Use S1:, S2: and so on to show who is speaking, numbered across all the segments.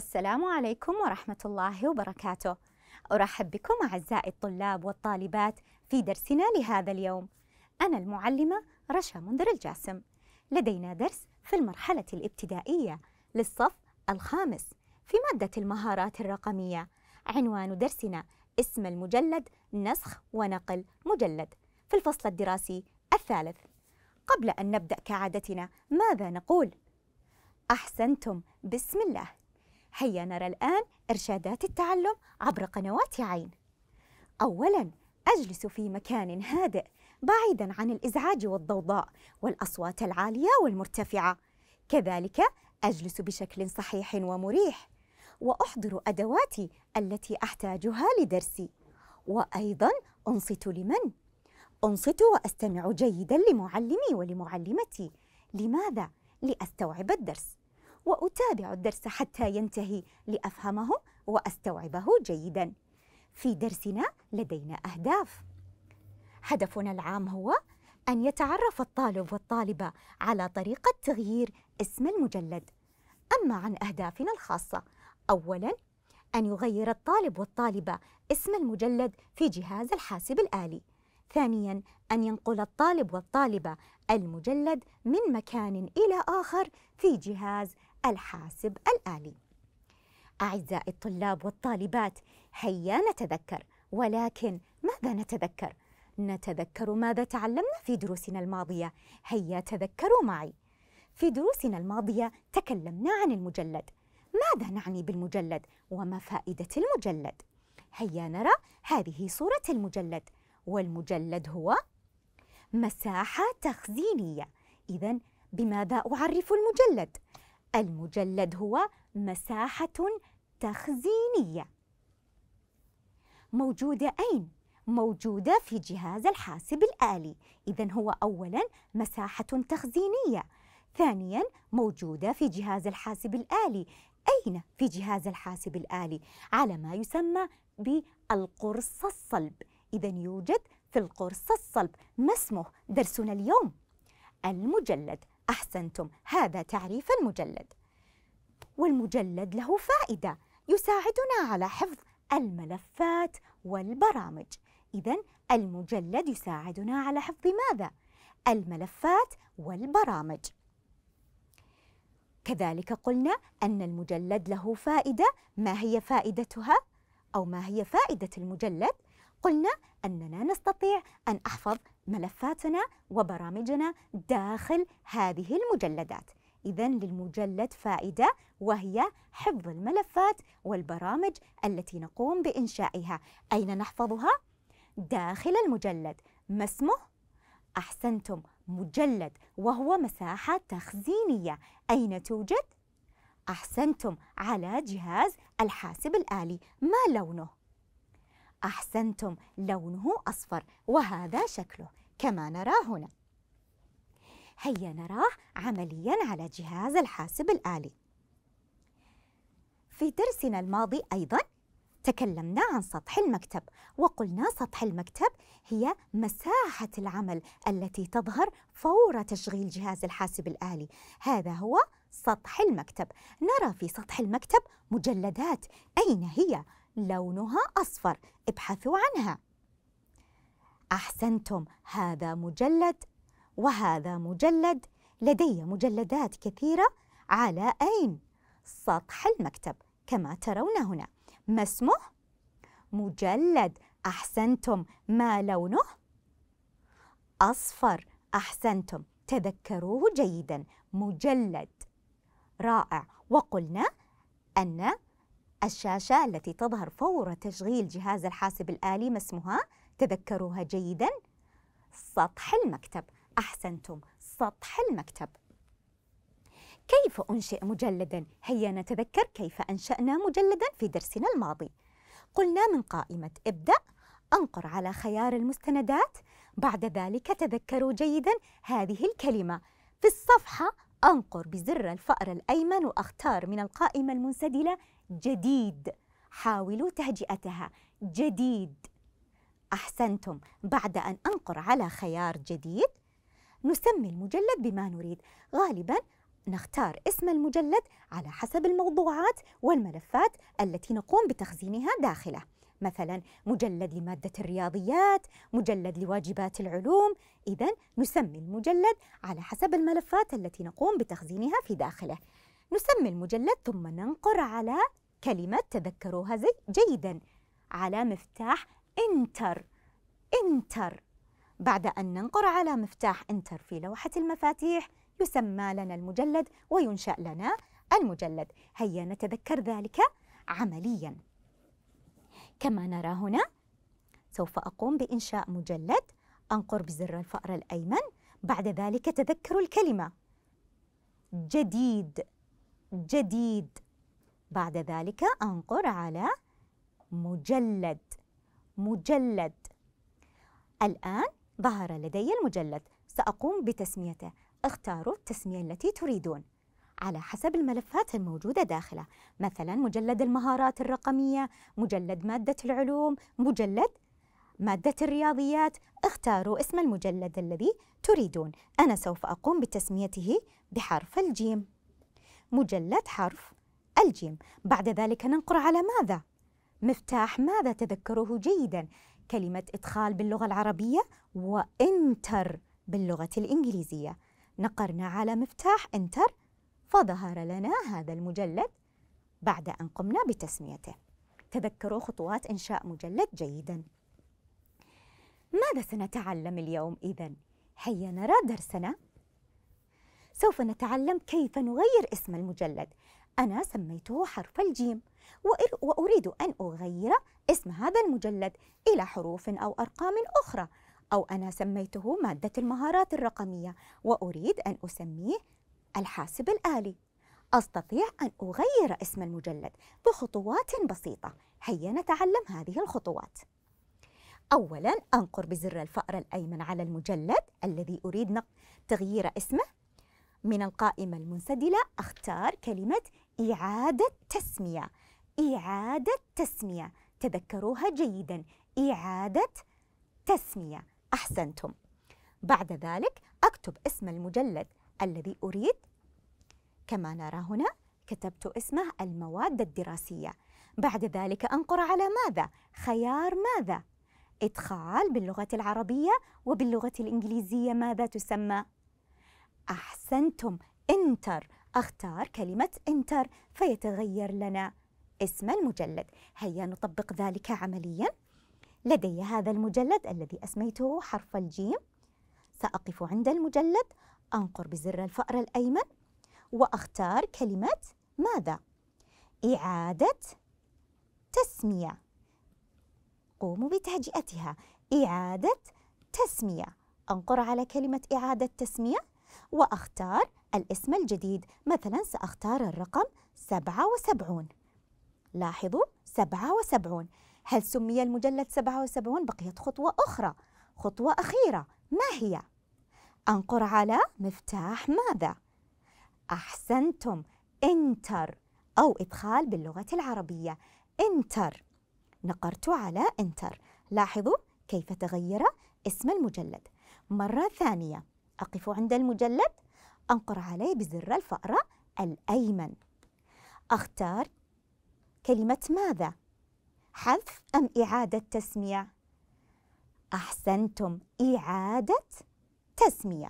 S1: السلام عليكم ورحمة الله وبركاته. أرحب بكم أعزائي الطلاب والطالبات في درسنا لهذا اليوم. أنا المعلمة رشا منذر الجاسم. لدينا درس في المرحلة الابتدائية للصف الخامس في مادة المهارات الرقمية. عنوان درسنا اسم المجلد نسخ ونقل مجلد في الفصل الدراسي الثالث. قبل أن نبدأ كعادتنا ماذا نقول؟ أحسنتم بسم الله هيا نرى الآن إرشادات التعلم عبر قنوات عين. أولاً أجلس في مكان هادئ بعيداً عن الإزعاج والضوضاء والأصوات العالية والمرتفعة. كذلك أجلس بشكل صحيح ومريح وأحضر أدواتي التي أحتاجها لدرسي. وأيضاً أنصت لمن؟ أنصت وأستمع جيداً لمعلمي ولمعلمتي. لماذا؟ لأستوعب الدرس. وأتابع الدرس حتى ينتهي لأفهمه وأستوعبه جيدا. في درسنا لدينا أهداف. هدفنا العام هو أن يتعرف الطالب والطالبة على طريقة تغيير اسم المجلد. أما عن أهدافنا الخاصة، أولاً أن يغير الطالب والطالبة اسم المجلد في جهاز الحاسب الآلي. ثانياً أن ينقل الطالب والطالبة المجلد من مكان إلى آخر في جهاز الحاسب الآلي. أعزائي الطلاب والطالبات هيا نتذكر ولكن ماذا نتذكر؟ نتذكر ماذا تعلمنا في دروسنا الماضية هيا تذكروا معي في دروسنا الماضية تكلمنا عن المجلد ماذا نعني بالمجلد وما فائدة المجلد؟ هيا نرى هذه صورة المجلد والمجلد هو مساحة تخزينية إذا بماذا أعرف المجلد؟ المجلد هو مساحة تخزينية موجودة أين؟ موجودة في جهاز الحاسب الآلي إذا هو أولا مساحة تخزينية ثانيا موجودة في جهاز الحاسب الآلي أين في جهاز الحاسب الآلي؟ على ما يسمى بالقرص الصلب إذا يوجد في القرص الصلب ما اسمه درسنا اليوم؟ المجلد أحسنتم هذا تعريف المجلد والمجلد له فائدة يساعدنا على حفظ الملفات والبرامج إذا المجلد يساعدنا على حفظ ماذا؟ الملفات والبرامج كذلك قلنا أن المجلد له فائدة ما هي فائدتها؟ أو ما هي فائدة المجلد؟ قلنا أننا نستطيع أن أحفظ ملفاتنا وبرامجنا داخل هذه المجلدات إذا للمجلد فائدة وهي حفظ الملفات والبرامج التي نقوم بإنشائها أين نحفظها؟ داخل المجلد ما اسمه؟ أحسنتم مجلد وهو مساحة تخزينية أين توجد؟ أحسنتم على جهاز الحاسب الآلي ما لونه؟ أحسنتم لونه أصفر وهذا شكله كما نراه هنا هيا نراه عمليا على جهاز الحاسب الآلي في درسنا الماضي أيضا تكلمنا عن سطح المكتب وقلنا سطح المكتب هي مساحة العمل التي تظهر فور تشغيل جهاز الحاسب الآلي هذا هو سطح المكتب نرى في سطح المكتب مجلدات أين هي؟ لونها أصفر ابحثوا عنها احسنتم هذا مجلد وهذا مجلد لدي مجلدات كثيره على اين سطح المكتب كما ترون هنا ما اسمه مجلد احسنتم ما لونه اصفر احسنتم تذكروه جيدا مجلد رائع وقلنا ان الشاشه التي تظهر فور تشغيل جهاز الحاسب الالي ما اسمها تذكروها جيدا سطح المكتب أحسنتم سطح المكتب كيف أنشئ مجلدا؟ هيا نتذكر كيف أنشأنا مجلدا في درسنا الماضي قلنا من قائمة ابدأ أنقر على خيار المستندات بعد ذلك تذكروا جيدا هذه الكلمة في الصفحة أنقر بزر الفأر الأيمن وأختار من القائمة المنسدلة جديد حاولوا تهجئتها جديد أحسنتم بعد أن أنقر على خيار جديد نسمي المجلد بما نريد غالبا نختار اسم المجلد على حسب الموضوعات والملفات التي نقوم بتخزينها داخله مثلا مجلد لمادة الرياضيات، مجلد لواجبات العلوم، إذا نسمي المجلد على حسب الملفات التي نقوم بتخزينها في داخله. نسمي المجلد ثم ننقر على كلمة تذكروها جيدا على مفتاح انتر انتر بعد أن ننقر على مفتاح انتر في لوحة المفاتيح يسمى لنا المجلد وينشأ لنا المجلد هيا نتذكر ذلك عمليا كما نرى هنا سوف أقوم بإنشاء مجلد أنقر بزر الفأر الأيمن بعد ذلك تذكر الكلمة جديد جديد بعد ذلك أنقر على مجلد مجلد الآن ظهر لدي المجلد سأقوم بتسميته اختاروا التسمية التي تريدون على حسب الملفات الموجودة داخله مثلا مجلد المهارات الرقمية مجلد مادة العلوم مجلد مادة الرياضيات اختاروا اسم المجلد الذي تريدون أنا سوف أقوم بتسميته بحرف الجيم مجلد حرف الجيم بعد ذلك ننقر على ماذا؟ مفتاح ماذا تذكره جيدا كلمة إدخال باللغة العربية وإنتر باللغة الإنجليزية نقرنا على مفتاح إنتر فظهر لنا هذا المجلد بعد أن قمنا بتسميته تذكروا خطوات إنشاء مجلد جيدا ماذا سنتعلم اليوم إذا؟ هيا نرى درسنا سوف نتعلم كيف نغير اسم المجلد أنا سميته حرف الجيم وأريد أن أغير اسم هذا المجلد إلى حروف أو أرقام أخرى أو أنا سميته مادة المهارات الرقمية وأريد أن أسميه الحاسب الآلي أستطيع أن أغير اسم المجلد بخطوات بسيطة هيا نتعلم هذه الخطوات أولا أنقر بزر الفأر الأيمن على المجلد الذي أريد تغيير اسمه من القائمة المنسدلة أختار كلمة إعادة تسمية إعادة تسمية تذكروها جيدا إعادة تسمية أحسنتم بعد ذلك أكتب اسم المجلد الذي أريد كما نرى هنا كتبت اسمه المواد الدراسية بعد ذلك أنقر على ماذا؟ خيار ماذا؟ إدخال باللغة العربية وباللغة الإنجليزية ماذا تسمى؟ أحسنتم انتر أختار كلمة انتر فيتغير لنا اسم المجلد هيا نطبق ذلك عمليا لدي هذا المجلد الذي أسميته حرف الجيم سأقف عند المجلد أنقر بزر الفأر الأيمن وأختار كلمة ماذا؟ إعادة تسمية قوموا بتهجئتها إعادة تسمية أنقر على كلمة إعادة تسمية وأختار الاسم الجديد مثلا سأختار الرقم 77 لاحظوا 77 هل سمي المجلد 77 بقيت خطوة أخرى خطوة أخيرة ما هي؟ أنقر على مفتاح ماذا؟ أحسنتم انتر أو إدخال باللغة العربية انتر نقرت على انتر لاحظوا كيف تغير اسم المجلد مرة ثانية أقف عند المجلد أنقر عليه بزر الفأرة الأيمن أختار كلمة ماذا؟ حذف أم إعادة تسمية؟ أحسنتم إعادة تسمية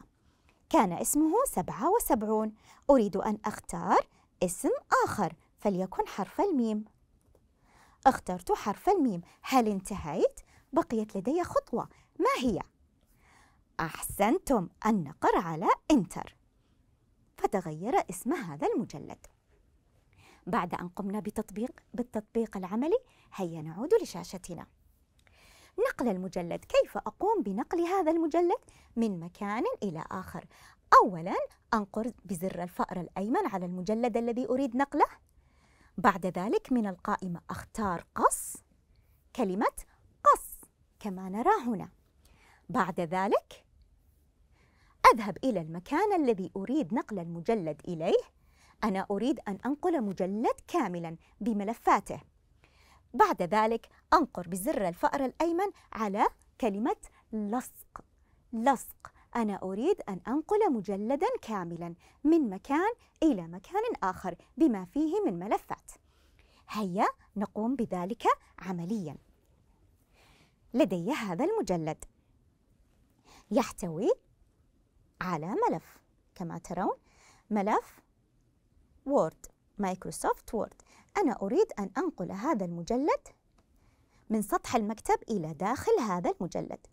S1: كان اسمه سبعة وسبعون أريد أن أختار اسم آخر فليكن حرف الميم اخترت حرف الميم هل انتهيت؟ بقيت لدي خطوة ما هي؟ أحسنتم النقر على إنتر فتغير اسم هذا المجلد بعد أن قمنا بتطبيق بالتطبيق العملي هيا نعود لشاشتنا نقل المجلد كيف أقوم بنقل هذا المجلد من مكان إلى آخر أولا أنقر بزر الفأر الأيمن على المجلد الذي أريد نقله بعد ذلك من القائمة أختار قص كلمة قص كما نرى هنا بعد ذلك أذهب إلى المكان الذي أريد نقل المجلد إليه أنا أريد أن أنقل مجلد كاملا بملفاته بعد ذلك أنقر بزر الفأر الأيمن على كلمة لصق لصق أنا أريد أن أنقل مجلدا كاملا من مكان إلى مكان آخر بما فيه من ملفات هيا نقوم بذلك عمليا لدي هذا المجلد يحتوي على ملف كما ترون ملف وورد مايكروسوفت وورد أنا أريد أن أنقل هذا المجلد من سطح المكتب إلى داخل هذا المجلد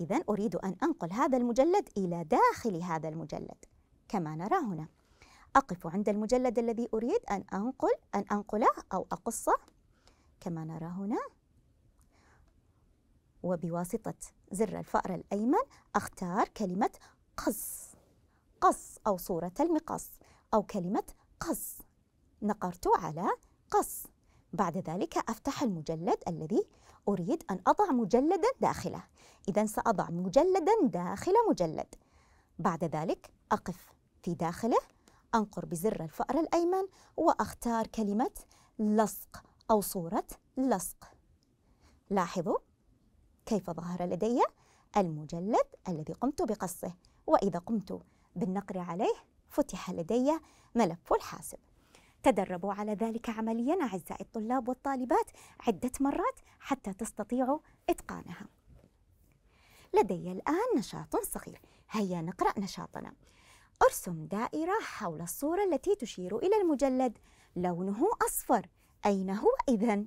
S1: إذا أريد أن أنقل هذا المجلد إلى داخل هذا المجلد كما نرى هنا أقف عند المجلد الذي أريد أن أنقل أن أنقله أو أقصه كما نرى هنا وبواسطة زر الفأر الأيمن أختار كلمة قص قص أو صورة المقص أو كلمة قص نقرت على قص بعد ذلك أفتح المجلد الذي أريد أن أضع مجلدا داخله إذا سأضع مجلدا داخل مجلد بعد ذلك أقف في داخله أنقر بزر الفأر الأيمن وأختار كلمة لصق أو صورة لصق لاحظوا كيف ظهر لدي المجلد الذي قمت بقصه وإذا قمت بالنقر عليه فتح لدي ملف الحاسب تدربوا على ذلك عمليا أعزائي الطلاب والطالبات عدة مرات حتى تستطيعوا إتقانها لدي الآن نشاط صغير هيا نقرأ نشاطنا ارسم دائرة حول الصورة التي تشير إلى المجلد لونه أصفر أين هو إذا؟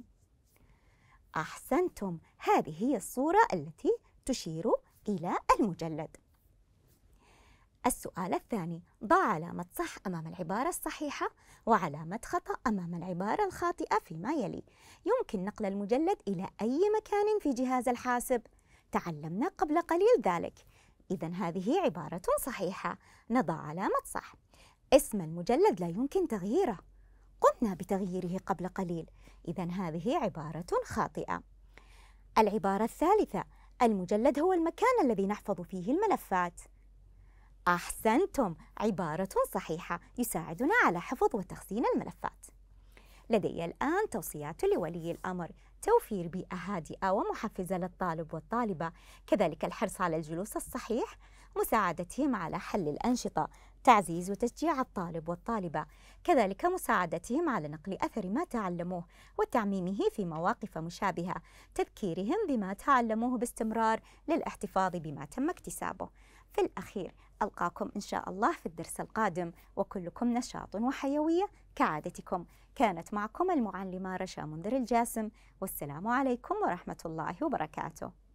S1: أحسنتم هذه هي الصورة التي تشير إلى المجلد السؤال الثاني ضع علامة صح أمام العبارة الصحيحة وعلامة خطأ أمام العبارة الخاطئة فيما يلي يمكن نقل المجلد إلى أي مكان في جهاز الحاسب تعلمنا قبل قليل ذلك إذا هذه عبارة صحيحة نضع علامة صح اسم المجلد لا يمكن تغييره قمنا بتغييره قبل قليل إذا هذه عبارة خاطئة العبارة الثالثة المجلد هو المكان الذي نحفظ فيه الملفات أحسنتم عبارة صحيحة يساعدنا على حفظ وتخزين الملفات لدي الآن توصيات لولي الأمر توفير بيئة هادئة ومحفزة للطالب والطالبة كذلك الحرص على الجلوس الصحيح مساعدتهم على حل الأنشطة تعزيز وتشجيع الطالب والطالبة كذلك مساعدتهم على نقل أثر ما تعلموه وتعميمه في مواقف مشابهة تذكيرهم بما تعلموه باستمرار للاحتفاظ بما تم اكتسابه في الأخير ألقاكم إن شاء الله في الدرس القادم وكلكم نشاط وحيوية كعادتكم كانت معكم المعلمة رشا منذر الجاسم والسلام عليكم ورحمة الله وبركاته